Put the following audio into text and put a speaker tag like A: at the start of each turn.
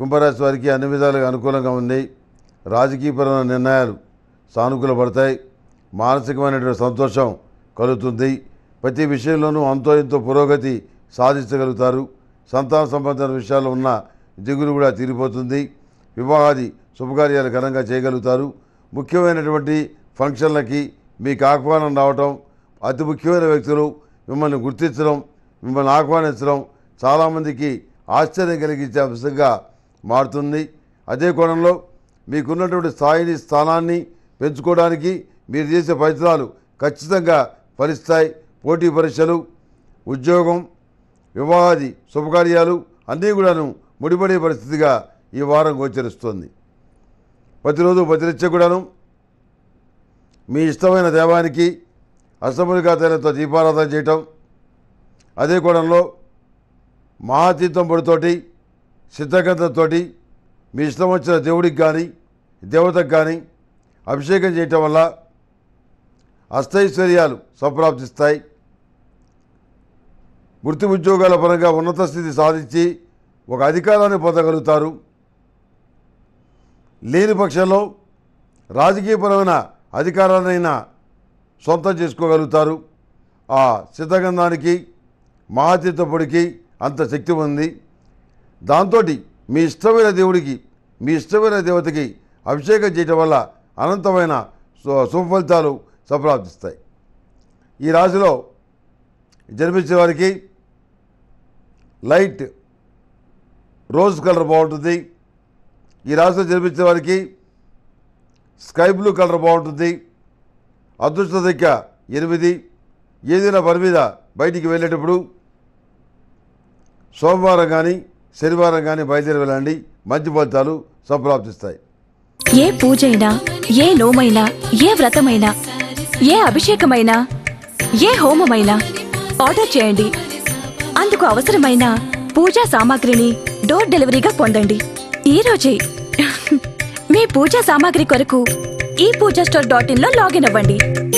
A: కుంభరాశి వారికి అన్ని విధాలుగా అనుకూలంగా ఉంది రాజకీయపరమైన నిర్ణయాలు సానుకూల పడతాయి మానసికమైనటువంటి సంతోషం కలుగుతుంది ప్రతి విషయంలోనూ అంతో ఎంతో పురోగతి సాధించగలుగుతారు సంతాన సంబంధమైన విషయాల్లో ఉన్న దిగులు కూడా తీరిపోతుంది వివాహాది శుభకార్యాలు ఘనంగా చేయగలుగుతారు ముఖ్యమైనటువంటి ఫంక్షన్లకి మీకు ఆహ్వానం రావటం అతి ముఖ్యమైన వ్యక్తులు మిమ్మల్ని గుర్తించడం మిమ్మల్ని ఆహ్వానించడం చాలామందికి ఆశ్చర్యం కలిగించే అంశంగా మారుతుంది అదే కోణంలో మీకున్నటువంటి స్థాయిని స్థానాన్ని పెంచుకోవడానికి మీరు చేసే ప్రయత్నాలు ఖచ్చితంగా ఫలిస్తాయి పోటీ పరీక్షలు ఉద్యోగం వివాహాది శుభకార్యాలు అన్నీ కూడాను ముడిపడే పరిస్థితిగా ఈ వారం గోచరిస్తుంది ప్రతిరోజు ప్రతినిత్య కూడాను మీ ఇష్టమైన దేవానికి అష్టమునిగా తైలతో దీపారాధన చేయటం అదే కోణంలో మహాతీర్థం పొడితోటి సిద్ధగంధంతోటి మీ ఇష్టం వచ్చిన దేవుడికి కానీ దేవతకు కానీ అభిషేకం చేయటం వల్ల అస్థైశ్వర్యాలు సంప్రాప్తిస్తాయి వృత్తి ఉద్యోగాల పరంగా ఉన్నత స్థితి సాధించి ఒక అధికారాన్ని పొందగలుగుతారు లేని పక్షంలో రాజకీయపరమైన అధికారాన్నైనా సొంతం చేసుకోగలుగుతారు ఆ సిద్ధగంధానికి మహాతీర్థపుడికి అంత శక్తి ఉంది దాంతో మీ ఇష్టమైన దేవుడికి మీ ఇష్టమైన దేవతకి అభిషేకం చేయటం వల్ల అనంతమైన సుఫలితాలు సంప్రాప్తిస్తాయి ఈ రాశిలో జన్మించిన వారికి లైట్ రోజ్ కలర్ బాగుంటుంది ఈ రాశిలో జన్మించిన వారికి స్కై బ్లూ కలర్ బాగుంటుంది అదృష్ట దగ్గర ఎనిమిది ఏదైనా పని మీద బయటికి వెళ్ళేటప్పుడు సోమవారం కానీ శనివారం కానీ బయలుదేరి వెళ్ళండి మంచి ఫలితాలు సంప్రాప్తిస్తాయి
B: ఏ పూజైనా ఏ నోమైనా ఏ వ్రతమైనా ఏ అభిషేకమైనా ఏ హోమమైనా ఆర్డర్ చేయండి అందుకు అవసరమైన పూజా సామాగ్రిని డోర్ డెలివరీగా పొందండి ఈరోజే మీ పూజా సామాగ్రి కొరకు ఈ పూజా స్టోర్ డాట్ ఇన్లో లాగిన్ అవ్వండి